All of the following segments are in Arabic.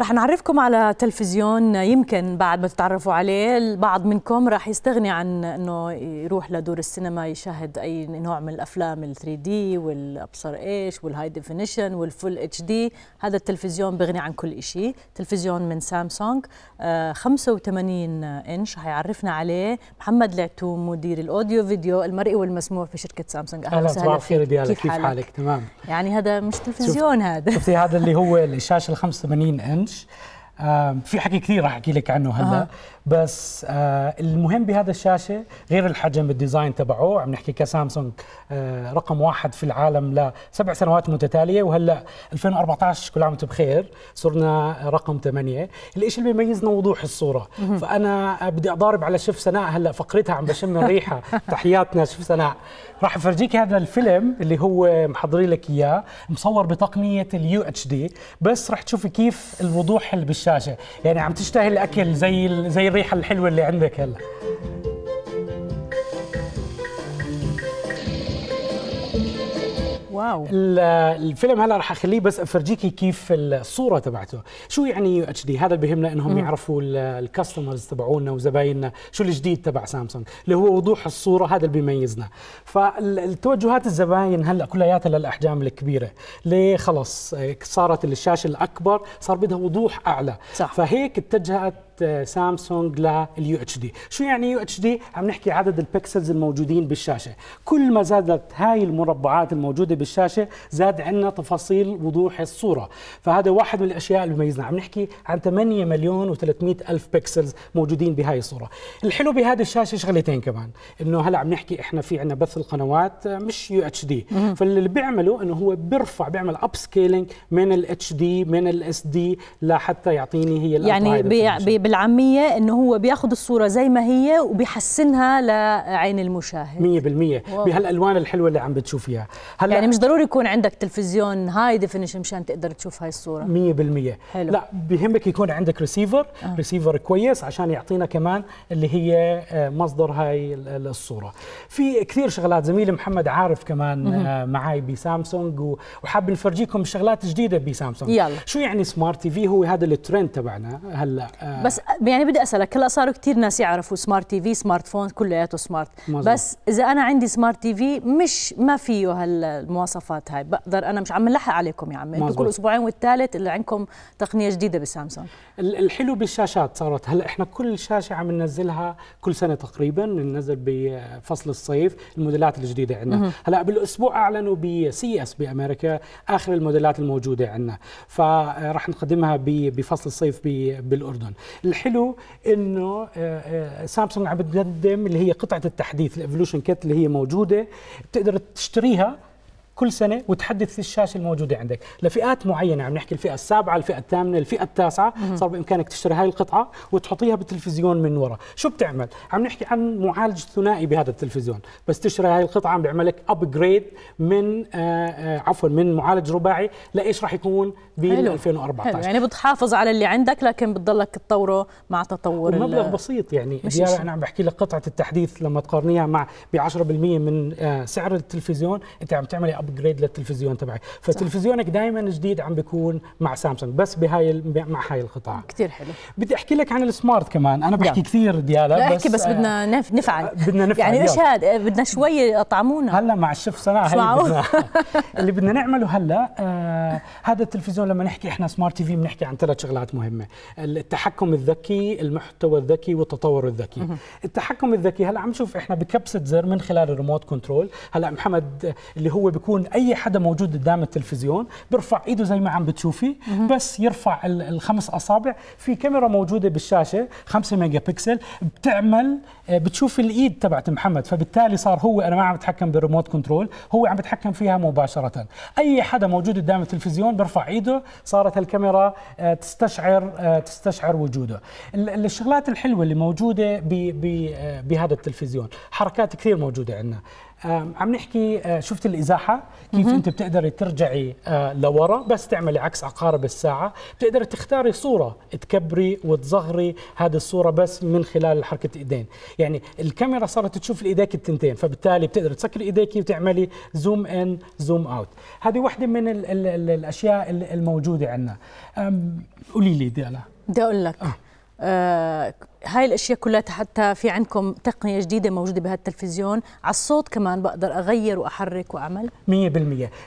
رح نعرفكم على تلفزيون يمكن بعد ما تتعرفوا عليه البعض منكم رح يستغني عن انه يروح لدور السينما يشاهد اي نوع من الافلام ال 3 دي والابصر ايش والهاي ديفينيشن والفول اتش دي هذا التلفزيون بغني عن كل شيء تلفزيون من سامسونج آه 85 انش حيعرفنا عليه محمد العتوم مدير الاوديو فيديو المرئي والمسموع في شركه سامسونج اهلا وسهلا الخير ديالك كيف, كيف حالك؟ تمام يعني هذا مش تلفزيون هذا شفتي هذا اللي هو الشاشه ال 85 انش change في حكي كثير راح احكي لك عنه هلا آه. بس آه المهم بهذا الشاشه غير الحجم الديزاين تبعه عم نحكي كسامسونج آه رقم واحد في العالم لسبع سنوات متتاليه وهلا 2014 كل عام وانتم بخير صرنا رقم ثمانيه، الشيء اللي بيميزنا وضوح الصوره، فانا بدي اضارب على شف سناء هلا فقرتها عم بشم الريحه تحياتنا شف سناء راح افرجيك هذا الفيلم اللي هو محضرين لك اياه مصور بتقنيه اليو اتش دي بس راح تشوفي كيف الوضوح اللي بالشاشة الشاشه يعني عم تشتهي الاكل زي زي الريحه الحلوه اللي عندك هلا واو الفيلم هلا رح اخليه بس افرجيكي كيف الصوره تبعته شو يعني يو اتش دي هذا اللي بهمنا انهم مم. يعرفوا الكاستمرز تبعونا وزبايننا شو الجديد تبع سامسونج اللي هو وضوح الصوره هذا اللي بيميزنا فالتوجهات الزباين هلا كلياتها للاحجام الكبيره ليه خلص صارت الشاشه الاكبر صار بدها وضوح اعلى صح. فهيك اتجهت سامسونج لليو اتش دي شو يعني يو اتش دي عم نحكي عدد البكسلز الموجودين بالشاشه كل ما زادت هاي المربعات الموجوده بالشاشه زاد عندنا تفاصيل وضوح الصوره فهذا واحد من الاشياء اللي بيميزنا عم نحكي عن 8 مليون و300 الف بكسلز موجودين بهاي الصوره الحلو بهذه الشاشه شغلتين كمان انه هلا عم نحكي احنا في عندنا بث القنوات آه، مش يو اتش دي فاللي بيعمله انه هو بيرفع بيعمل اب سكيلينج من الاتش دي من الاس دي لحتى يعطيني هي يعني بي بالعاميه انه هو بياخذ الصوره زي ما هي وبيحسنها لعين المشاهد 100% بهالالوان الحلوه اللي عم بتشوفيها هلا يعني مش ضروري يكون عندك تلفزيون هاي ديفينيشن مشان تقدر تشوف هاي الصوره 100% حلو. لا بهمك يكون عندك ريسيفر آه. ريسيفر كويس عشان يعطينا كمان اللي هي آه، مصدر هاي الصوره في كثير شغلات زميلي محمد عارف كمان آه معاي بسامسونج وحاب نفرجيكم شغلات جديده بسامسونج يلا. شو يعني سمارت تي في هو هذا الترند تبعنا هلا آه. بس أس... يعني بدي اسالك هلا صاروا كثير ناس يعرفوا سمارت تي في سمارت فون كلياته سمارت مزبوط. بس اذا انا عندي سمارت تي في مش ما فيه هالمواصفات هاي بقدر انا مش عم نلحق عليكم يا عمي انتم كل اسبوعين والثالث اللي عندكم تقنيه جديده بسامسونج الحلو بالشاشات صارت هلا احنا كل شاشه عم ننزلها كل سنه تقريبا ننزل بفصل الصيف الموديلات الجديده عندنا هلا بالاسبوع اعلنوا بسي اس بامريكا اخر الموديلات الموجوده عندنا فرح نقدمها بفصل الصيف بالاردن الحلو انه سامسونج آه، آه، عم بتقدم اللي هي قطعه التحديث الايفولوشن كيت اللي هي موجوده بتقدر تشتريها كل سنه وتحدث الشاشه الموجوده عندك لفئات معينه عم نحكي الفئه السابعه الفئه الثامنه الفئه التاسعه صار بامكانك تشتري هاي القطعه وتحطيها بالتلفزيون من ورا شو بتعمل عم نحكي عن معالج ثنائي بهذا التلفزيون بس تشتري هاي القطعه عم بيعمل لك ابجريد من آه،, آه عفوا من معالج رباعي لايش راح يكون ب 2014 حلو. يعني بتحافظ على اللي عندك لكن بتضلك تطوره مع تطور المبلغ بسيط يعني مش انا عم بحكي لك قطعه التحديث لما تقارنيها مع ب 10% من آه سعر التلفزيون انت عم تعملي ابجريد للتلفزيون تبعك فتلفزيونك دائما جديد عم بيكون مع سامسونج بس بهاي مع هاي القطاع كثير حلو بدي احكي لك عن السمارت كمان انا بحكي كثير ديالا لا احكي بس, آه، بدنا نفعل آه، بدنا نفعل يعني ايش هذا آه، بدنا شوي اطعمونا هلا مع الشيف صناعه بدنا اللي بدنا نعمله هلا آه هذا التلفزيون لما نحكي احنا سمارت تي في بنحكي عن ثلاث شغلات مهمه التحكم الذكي المحتوى الذكي والتطور الذكي التحكم الذكي هلا عم نشوف احنا بكبسه زر من خلال الريموت كنترول هلا محمد اللي هو بيكون يكون اي حدا موجود قدام التلفزيون بيرفع ايده زي ما عم بتشوفي بس يرفع الخمس اصابع في كاميرا موجوده بالشاشه 5 ميجا بكسل بتعمل آه، بتشوف الايد تبعت محمد فبالتالي صار هو انا ما عم بتحكم بالريموت كنترول هو عم بتحكم فيها مباشره اي حدا موجود قدام التلفزيون بيرفع ايده صارت الكاميرا آه، تستشعر آه، تستشعر وجوده الشغلات الحلوه اللي موجوده بهذا التلفزيون حركات كثير موجوده عندنا عم نحكي آه، شفت الازاحه كيف انت بتقدري ترجعي آه، لورا بس تعملي عكس عقارب الساعه بتقدري تختاري صوره تكبري وتظهري هذه الصوره بس من خلال حركه ايدين يعني الكاميرا صارت تشوف الايديك التنتين فبالتالي بتقدري تسكري ايديك وتعملي زوم ان زوم اوت هذه واحده من الـ الـ الـ الاشياء الموجوده عندنا قولي لي ديالا بدي اقول لك آه. آه هاي الاشياء كلها حتى في عندكم تقنيه جديده موجوده بهالتلفزيون على الصوت كمان بقدر اغير واحرك واعمل 100%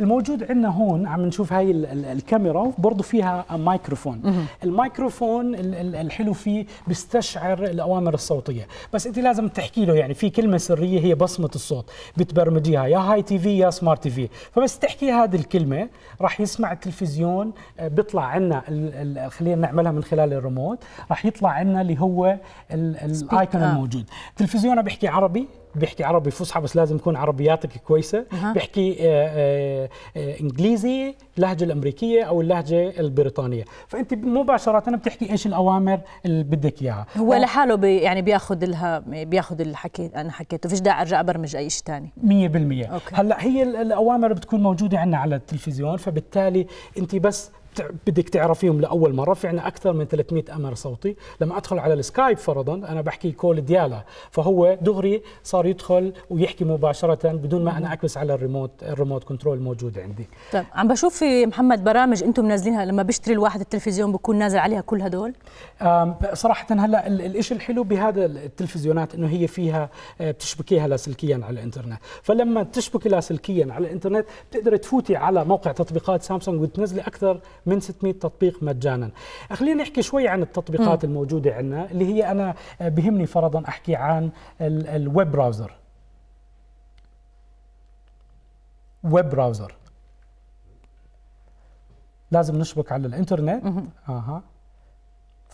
الموجود عندنا هون عم نشوف هاي الكاميرا برضه فيها مايكروفون المايكروفون الحلو فيه بيستشعر الاوامر الصوتيه بس انت لازم تحكي له يعني في كلمه سريه هي بصمه الصوت بتبرمجيها يا هاي تي في يا سمارت تي في فبس تحكي هذه الكلمه راح يسمع التلفزيون آه، بيطلع عنا خلينا نعملها من خلال الريموت راح يطلع عنا اللي هو الايكون الموجود تلفزيونها بيحكي عربي بيحكي عربي فصحى بس لازم يكون عربياتك كويسه أه. بيحكي آه، آه، انجليزي اللهجه الامريكيه او اللهجه البريطانيه فانت مباشره بتحكي ايش الاوامر اللي بدك اياها هو أه. لحاله بي يعني بياخذ لها بياخذ الحكي انا حكيته فيش داعي ارجع ابرمج اي شيء ثاني 100% هلا هي الاوامر بتكون موجوده عندنا على التلفزيون فبالتالي انت بس بدك تعرفيهم لاول مره في عندنا اكثر من 300 امر صوتي لما ادخل على السكايب فرضا انا بحكي كول ديالا فهو دغري صار يدخل ويحكي مباشره بدون ما انا اكبس على الريموت الريموت كنترول موجود عندي طيب عم بشوف في محمد برامج انتم منزلينها لما بيشتري الواحد التلفزيون بكون نازل عليها كل هدول صراحه هلا الشيء الحلو بهذا التلفزيونات انه هي فيها آه، بتشبكيها لاسلكيا على الانترنت فلما تشبكي لاسلكيا على الانترنت بتقدر تفوتي على موقع تطبيقات سامسونج وتنزلي اكثر من 600 تطبيق مجانا خلينا نحكي شوي عن التطبيقات م. الموجودة عندنا اللي هي أنا بهمني فرضا أحكي عن الويب براوزر ويب براوزر لازم نشبك على الانترنت اها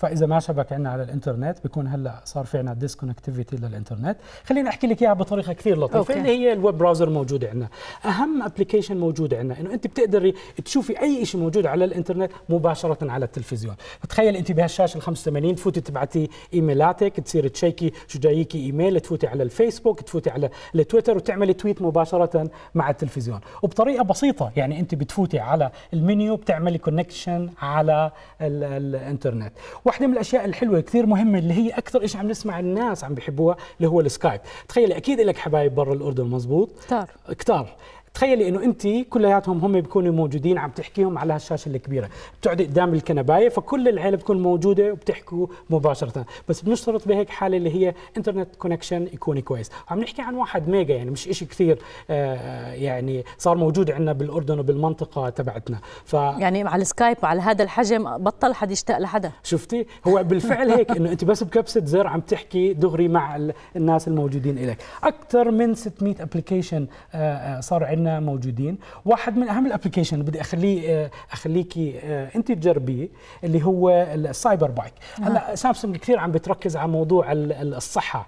فاذا ما شبك عنا على الانترنت بيكون هلا صار في عنا ديسكونكتيفيتي للانترنت خليني احكي لك اياها بطريقه كثير لطيفه أوكي. اللي هي الويب براوزر موجوده عندنا اهم ابلكيشن موجوده عندنا انه انت بتقدري تشوفي اي شيء موجود على الانترنت مباشره على التلفزيون تخيل انت بهالشاشه ال 85 تفوتي تبعتي ايميلاتك تصيري تشيكي شو جايكي ايميل تفوتي على الفيسبوك تفوتي على التويتر وتعملي تويت مباشره مع التلفزيون وبطريقه بسيطه يعني انت بتفوتي على المنيو بتعملي كونكشن على الانترنت واحده من الاشياء الحلوه كثير مهمه اللي هي اكثر شيء عم نسمع الناس عم بيحبوها اللي هو السكايب تخيل اكيد لك حبايب برا الاردن مزبوط كتار كتار تخيلي انه انت كلياتهم هم بيكونوا موجودين عم تحكيهم على هالشاشه الكبيره بتقعدي قدام الكنبايه فكل العيله بتكون موجوده وبتحكوا مباشره بس بنشترط بهيك حاله اللي هي انترنت كونكشن يكون كويس عم نحكي عن واحد ميجا يعني مش شيء كثير آه، يعني صار موجود عندنا بالاردن وبالمنطقه تبعتنا ف يعني على السكايب على هذا الحجم بطل حد يشتاق لحدا شفتي هو بالفعل هيك انه انت بس بكبسه زر عم تحكي دغري مع الناس الموجودين لك اكثر من 600 ابلكيشن آه، آه، صار عندنا غيرنا موجودين واحد من اهم الابلكيشن بدي اخليه آه، اخليكي آه، انت تجربيه اللي هو السايبر بايك هلا سامسونج كثير عم بتركز على موضوع الصحه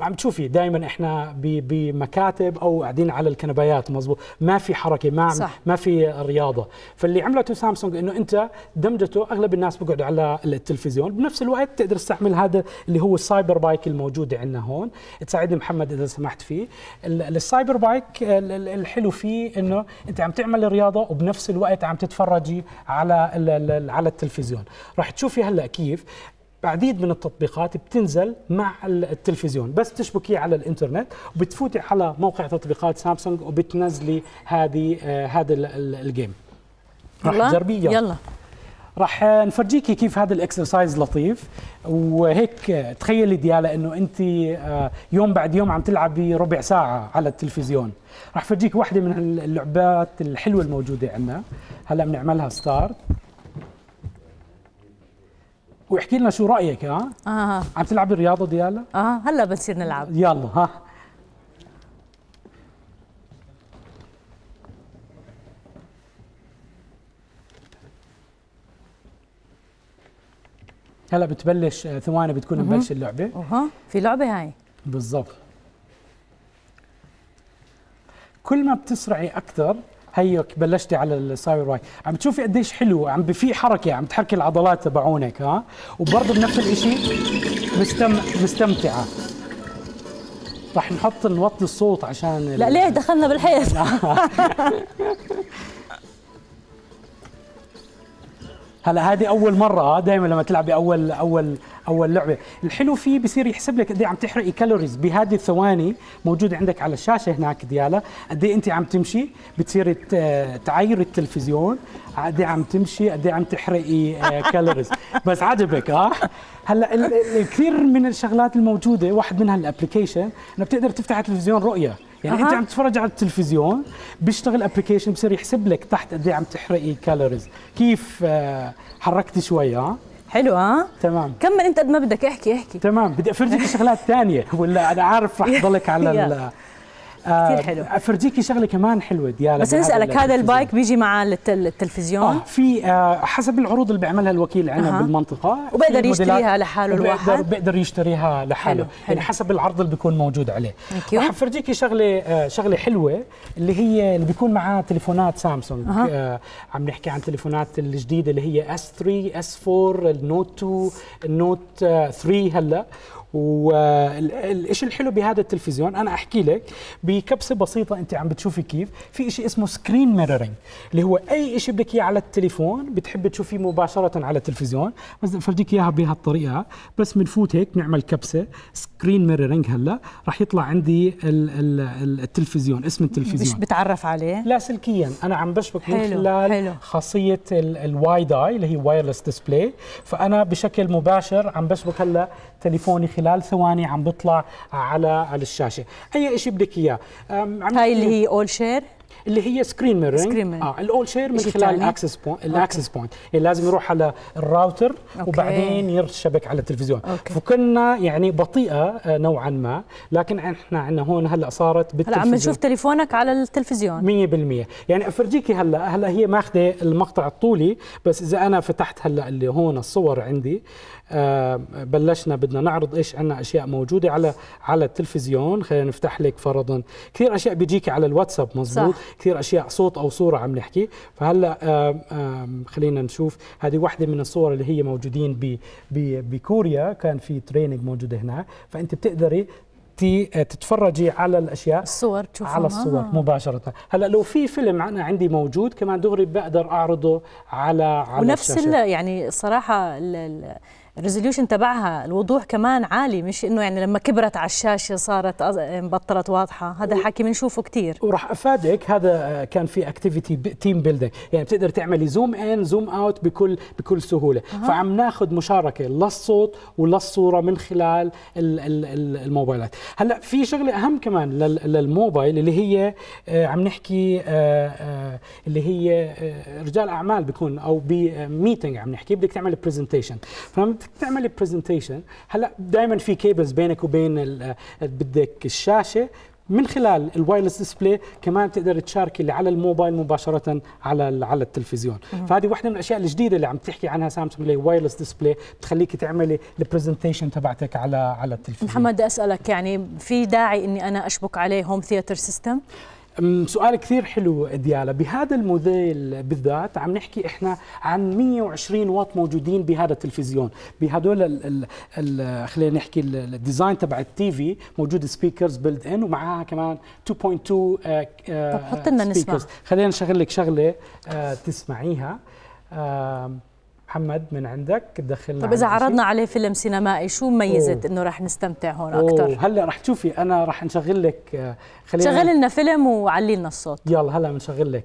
عم تشوفي دائما احنا بمكاتب او قاعدين على الكنبايات مزبوط ما في حركه ما صح. ما في رياضه فاللي عملته سامسونج انه انت دمجته اغلب الناس بيقعدوا على التلفزيون بنفس الوقت تقدر تستعمل هذا اللي هو السايبر بايك الموجود عندنا هون تساعدني محمد اذا سمحت فيه السايبر بايك الحلو فيه انه انت عم تعمل رياضه وبنفس الوقت عم تتفرجي على على التلفزيون راح تشوفي هلا كيف بعديد من التطبيقات بتنزل مع التلفزيون بس بتشبكيه على الانترنت وبتفوتي على موقع تطبيقات سامسونج وبتنزلي هذه آه، هذا الجيم رح تجربيه يلا راح نفرجيكي كيف هذا الاكسرسايز لطيف وهيك تخيلي ديالا انه انت آه، يوم بعد يوم عم تلعبي ربع ساعه على التلفزيون راح فرجيك واحده من اللعبات الحلوه الموجوده عندنا هلا بنعملها ستارت واحكي لنا شو رايك ها آه. عم تلعبي رياضه ديالا اه هلا بنصير نلعب يلا ها هلا بتبلش آه، ثواني بتكون مبلشه اللعبه اها في لعبه هاي بالضبط كل ما بتسرعي اكثر هيك بلشتي على الساير واي عم تشوفي قديش حلو عم في حركه عم تحركي العضلات تبعونك ها وبرضه بنفس الشيء مستم... مستمتعه رح نحط نوطي الصوت عشان لا ليه دخلنا بالحيط هلا هذه اول مره آه، دائما لما تلعب باول اول اول لعبه الحلو فيه بصير يحسب لك قد إيه عم تحرقي كالوريز بهذه الثواني موجوده عندك على الشاشه هناك ديالا قد إيه انت عم تمشي بتصير تعاير التلفزيون قد إيه عم تمشي قد عم تحرقي آه، كالوريز بس عجبك اه هلا كثير من الشغلات الموجوده واحد منها الابلكيشن انه بتقدر تفتح التلفزيون رؤيه يعني أه. انت عم تتفرج على التلفزيون بيشتغل ابلكيشن بصير يحسب لك تحت قد ايه عم تحرقي كالوريز كيف آه، حركتي شويه حلو ها تمام كمل انت قد ما بدك احكي احكي تمام بدي افرجك شغلات ثانيه ولا انا عارف رح ضلك على كثير حلو آه، افرجيكي شغله كمان حلوه ديالا بس نسالك هذا البايك بيجي مع التلفزيون آه في آه حسب العروض اللي بيعملها الوكيل عندنا آه. بالمنطقه وبقدر يشتريها لحاله الواحد بيقدر يشتريها لحاله حلو. حلو. يعني حسب العرض اللي بيكون موجود عليه راح افرجيكي شغله آه شغله حلوه اللي هي اللي بيكون معها تليفونات سامسونج آه. آه عم نحكي عن تليفونات الجديده اللي هي اس 3 اس 4 النوت 2 النوت 3 هلا والشيء الحلو بهذا التلفزيون انا احكي لك بكبسه بسيطه انت عم بتشوفي كيف في شيء اسمه سكرين ميرورينج اللي هو اي شيء بدك اياه على التليفون بتحب تشوفيه مباشره على التلفزيون بس افرجيك اياها بهالطريقه بس بنفوت هيك بنعمل كبسه سكرين ميرورينج هلا راح يطلع عندي الـ الـ التلفزيون اسم التلفزيون مش بتعرف عليه لاسلكيا انا عم بشبك من خلال خاصيه الواي داي اللي هي وايرلس ديسبلاي فانا بشكل مباشر عم بشبك هلا تليفوني خلال ثواني عم بيطلع على على الشاشه اي شيء بدك اياه هاي اللي هي اول شير اللي هي سكرين ميرور سكرين اه الاول شير من خلال الاكسس بوينت الاكسس بوينت يعني لازم يروح على الراوتر أوكي. وبعدين يرشبك على التلفزيون أوكي. فكنا يعني بطيئه آه، نوعا ما لكن احنا عندنا هون هلا صارت بالتلفزيون هلا عم نشوف تليفونك على التلفزيون 100% يعني افرجيكي هلا هلا هي ماخذه المقطع الطولي بس اذا انا فتحت هلا اللي هون الصور عندي آه بلشنا بدنا نعرض ايش عندنا اشياء موجوده على على التلفزيون خلينا نفتح لك فرضا كثير اشياء بيجيكي على الواتساب مزبوط كثير اشياء صوت او صوره عم نحكي فهلا خلينا نشوف هذه واحده من الصور اللي هي موجودين بكوريا كان في تريننج موجوده هناك فانت بتقدري تتفرجي على الاشياء الصور تشوفها على الصور آه. مباشره هلا لو في فيلم انا عندي موجود كمان دغري بقدر اعرضه على على ونفس الشاشة. يعني صراحه ال ال الريزوليوشن تبعها الوضوح كمان عالي مش انه يعني لما كبرت على الشاشه صارت بطلت واضحه هذا الحكي بنشوفه كثير وراح افادك هذا كان في اكتيفيتي تيم بيلدينج يعني بتقدر تعملي زوم ان زوم اوت بكل بكل سهوله أه. فعم ناخذ مشاركه للصوت وللصوره من خلال الموبايلات هلا في شغله اهم كمان للموبايل اللي هي آه، عم نحكي آه، آه، اللي هي رجال اعمال بيكون او بميتنج عم نحكي بدك تعمل برزنتيشن فهمت انك تعمل برزنتيشن هلا دائما في كيبلز بينك وبين بدك الشاشه من خلال الوايرلس ديسبلاي كمان بتقدر تشارك اللي على الموبايل مباشره على على التلفزيون فهذه واحده من الاشياء الجديده اللي عم تحكي عنها سامسونج اللي وايرلس ديسبلاي بتخليك تعملي البرزنتيشن تبعتك على على التلفزيون محمد اسالك يعني في داعي اني انا اشبك عليه هوم ثياتر سيستم سؤال كثير حلو ديالا بهذا الموديل بالذات عم نحكي احنا عن 120 واط موجودين بهذا التلفزيون بهدول خلينا نحكي الديزاين تبع التي في موجود سبيكرز بيلد ان ومعها كمان 2.2 آه، آه، طب حط لنا نسمع خلينا نشغل لك شغله آه، تسمعيها محمد من عندك دخلنا طيب اذا عرضنا عليه فيلم سينمائي شو ميزه انه رح نستمتع هون اكثر هلا رح تشوفي انا رح نشغل لك آه، خلينا شغل لنا فيلم وعلي لنا الصوت يلا هلا بنشغل لك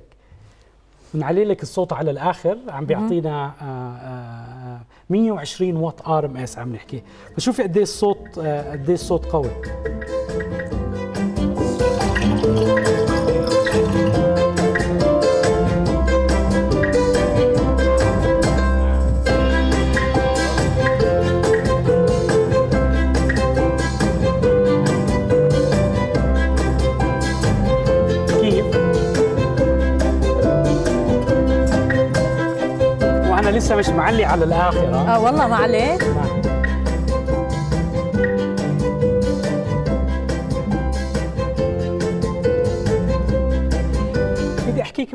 بنعلي لك الصوت على الاخر عم بيعطينا آآ آآ 120 وات ار ام اس عم نحكي فشوفي قد ايه الصوت آه، قد ايه الصوت قوي مش معلي على الاخر اه والله ما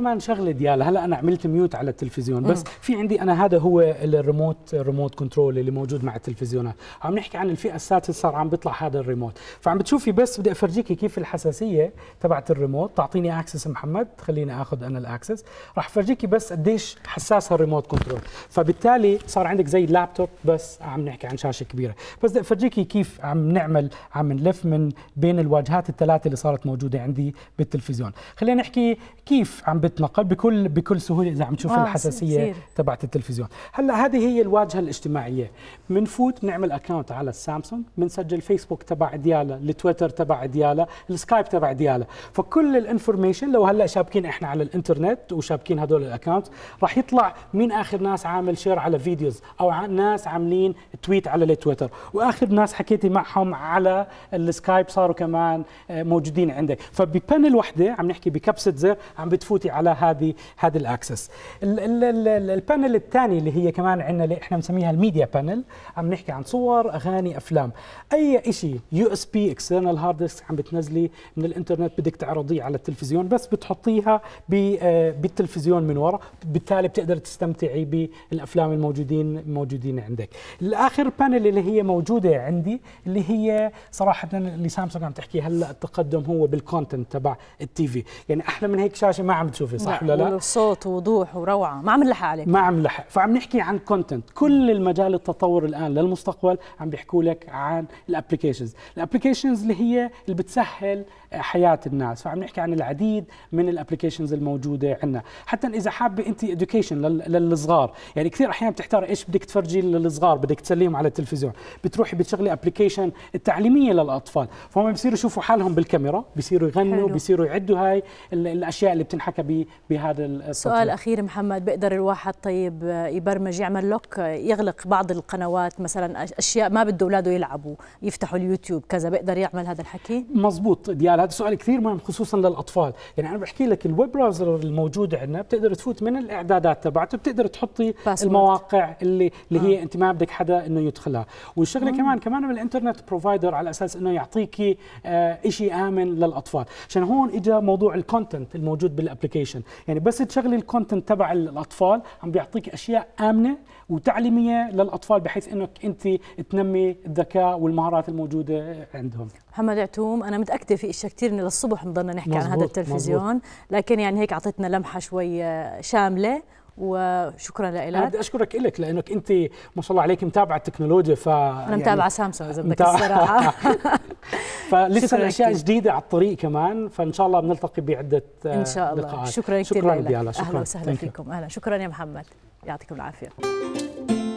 كمان شغله ديال هلا انا عملت ميوت على التلفزيون بس في عندي انا هذا هو الريموت الريموت كنترول اللي موجود مع التلفزيونات عم نحكي عن الفئه السادسه صار عم بيطلع هذا الريموت فعم بتشوفي بس بدي افرجيكي كيف الحساسيه تبعت الريموت تعطيني اكسس محمد خليني اخذ انا الاكسس راح افرجيكي بس قديش حساس الريموت كنترول فبالتالي صار عندك زي اللابتوب بس عم نحكي عن شاشه كبيره بس بدي افرجيكي كيف عم نعمل عم نلف من بين الواجهات الثلاثه اللي صارت موجوده عندي بالتلفزيون خلينا نحكي كيف عم بت تتنقل بكل بكل سهوله اذا عم تشوف آه الحساسيه تبعت التلفزيون هلا هذه هي الواجهه الاجتماعيه بنفوت بنعمل اكونت على السامسونج بنسجل فيسبوك تبع ديالا التويتر تبع ديالا السكايب تبع ديالا فكل الانفورميشن لو هلا شابكين احنا على الانترنت وشابكين هدول الاكونت راح يطلع مين اخر ناس عامل شير على فيديوز او ناس عاملين تويت على التويتر واخر ناس حكيتي معهم على السكايب صاروا كمان آه، موجودين عندك فببانل وحده عم نحكي بكبسه زر عم بتفوتي على هذه هذا الاكسس البانل الثاني اللي هي كمان عندنا اللي احنا بنسميها الميديا بانل عم نحكي عن صور اغاني افلام اي شيء يو اس بي اكسترنال هارد ديسك عم بتنزلي من الانترنت بدك تعرضيه على التلفزيون بس بتحطيها آه، بالتلفزيون من ورا بالتالي بتقدر تستمتعي بالافلام الموجودين موجودين عندك الاخر بانل اللي هي موجوده عندي اللي هي صراحه اللي سامسونج عم تحكي هلا التقدم هو بالكونتنت تبع التي في يعني احلى من هيك شاشه ما عم تشوف تشوفي صح نعم، ولا لا؟ صوت ووضوح وروعه ما عم نلحق عليك ما عم نلحق فعم نحكي عن كونتنت كل المجال التطور الان للمستقبل عم بيحكوا لك عن الابلكيشنز الابلكيشنز اللي هي اللي بتسهل آه، حياه الناس فعم نحكي عن العديد من الابلكيشنز الموجوده عندنا حتى اذا حابه انت اديوكيشن للصغار يعني كثير احيانا بتحتار ايش بدك تفرجي للصغار بدك تسليهم على التلفزيون بتروحي بتشغلي ابلكيشن التعليميه للاطفال فهم بيصيروا يشوفوا حالهم بالكاميرا بيصيروا يغنوا بيصيروا يعدوا هاي الاشياء اللي بتنحكى بهذا التطبيق سؤال أخير محمد بيقدر الواحد طيب يبرمج يعمل لوك يغلق بعض القنوات مثلا أشياء ما بده أولاده يلعبوا يفتحوا اليوتيوب كذا بيقدر يعمل هذا الحكي مزبوط ديال هذا سؤال كثير مهم خصوصا للأطفال يعني أنا بحكي لك الويب براوزر الموجود عندنا بتقدر تفوت من الإعدادات تبعته بتقدر تحطي باسورد. المواقع اللي اللي هي آه. أنت ما بدك حدا إنه يدخلها والشغلة آه. كمان كمان بالإنترنت بروفايدر على أساس إنه يعطيكي آه شيء آمن للأطفال عشان هون اجى موضوع الكونتنت الموجود بالابلكيشن ادكيشن يعني بس تشغلي الكونتنت تبع الاطفال عم بيعطيك اشياء امنه وتعليميه للاطفال بحيث انك انت تنمي الذكاء والمهارات الموجوده عندهم محمد عتوم انا متاكده في اشياء كثير من للصبح بنضلنا نحكي مزبوط عن هذا التلفزيون مزبوط لكن يعني هيك اعطيتنا لمحه شوي آه، شامله وشكرا لك اشكرك لك لانك انت ما شاء الله عليك متابعه التكنولوجيا ف انا يعني متابعه يعني سامسونج اذا بدك الصراحه فلسه الاشياء جديده على الطريق كمان فان شاء الله بنلتقي بعده ان شاء الله لقاءات. شكرا كثير شكرا لك اهلا وسهلا فيكم اهلا شكرا يا محمد يعطيكم العافيه